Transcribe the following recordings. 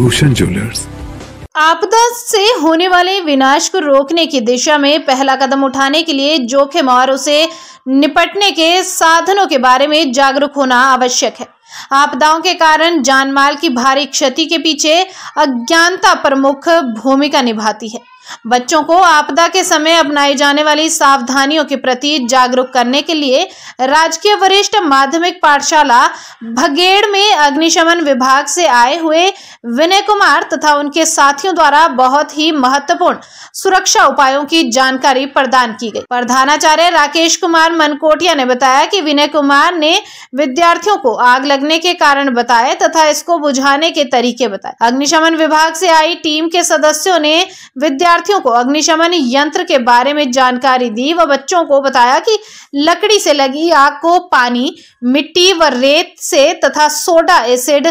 Bhushan jewellers आपदा से होने वाले विनाश को रोकने की दिशा में पहला कदम उठाने के लिए जोखिम और उसे निपटने के साधनों के बारे में जागरूक होना आवश्यक है आपदाओं के कारण जानमाल की भारी क्षति के पीछे अज्ञानता प्रमुख भूमिका निभाती है बच्चों को आपदा के समय अपनाई जाने वाली सावधानियों के प्रति जागरूक करने के लिए राजकीय वरिष्ठ माध्यमिक पाठशाला भगेड़ में अग्निशमन विभाग से आए हुए विनय कुमार तथा उनके साथियों द्वारा बहुत ही महत्वपूर्ण सुरक्षा उपायों की जानकारी प्रदान की गई प्रधानाचार्य राकेश कुमार मनकोटिया ने बताया कि विनय कुमार ने विद्यार्थियों को आग लग लगने के कारण बताए तथा इसको बुझाने के तरीके बताए अग्निशमन विभाग से आई टीम के सदस्यों ने विद्यार्थियों को अग्निशमन यंत्र के बारे में जानकारी दी व बच्चों को बताया कि लकड़ी से लगी आग को पानी मिट्टी व रेत से तथा सोडा एसिड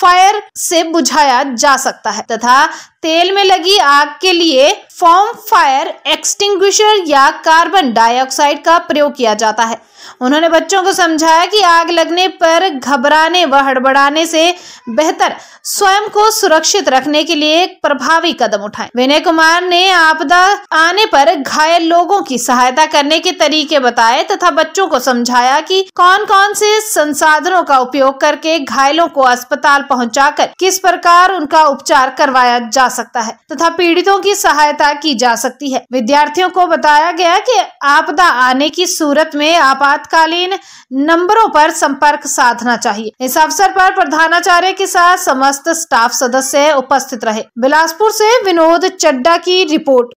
फायर से बुझाया जा सकता है तथा तेल में लगी आग के लिए फॉर्म फायर एक्सटिंग्विशर या कार्बन डाइऑक्साइड का प्रयोग किया जाता है उन्होंने बच्चों को समझाया कि आग लगने पर घबराने व हड़बड़ाने से बेहतर स्वयं को सुरक्षित रखने के लिए एक प्रभावी कदम उठाएं। विनय कुमार ने आपदा आने पर घायल लोगों की सहायता करने के तरीके बताए तथा बच्चों को समझाया कि कौन कौन से संसाधनों का उपयोग करके घायलों को अस्पताल पहुंचाकर किस प्रकार उनका उपचार करवाया जा सकता है तथा पीड़ितों की सहायता व्यवस्था की जा सकती है विद्यार्थियों को बताया गया कि आपदा आने की सूरत में आपातकालीन नंबरों पर संपर्क साधना चाहिए इस अवसर पर प्रधानाचार्य के साथ समस्त स्टाफ सदस्य उपस्थित रहे बिलासपुर से विनोद चड्डा की रिपोर्ट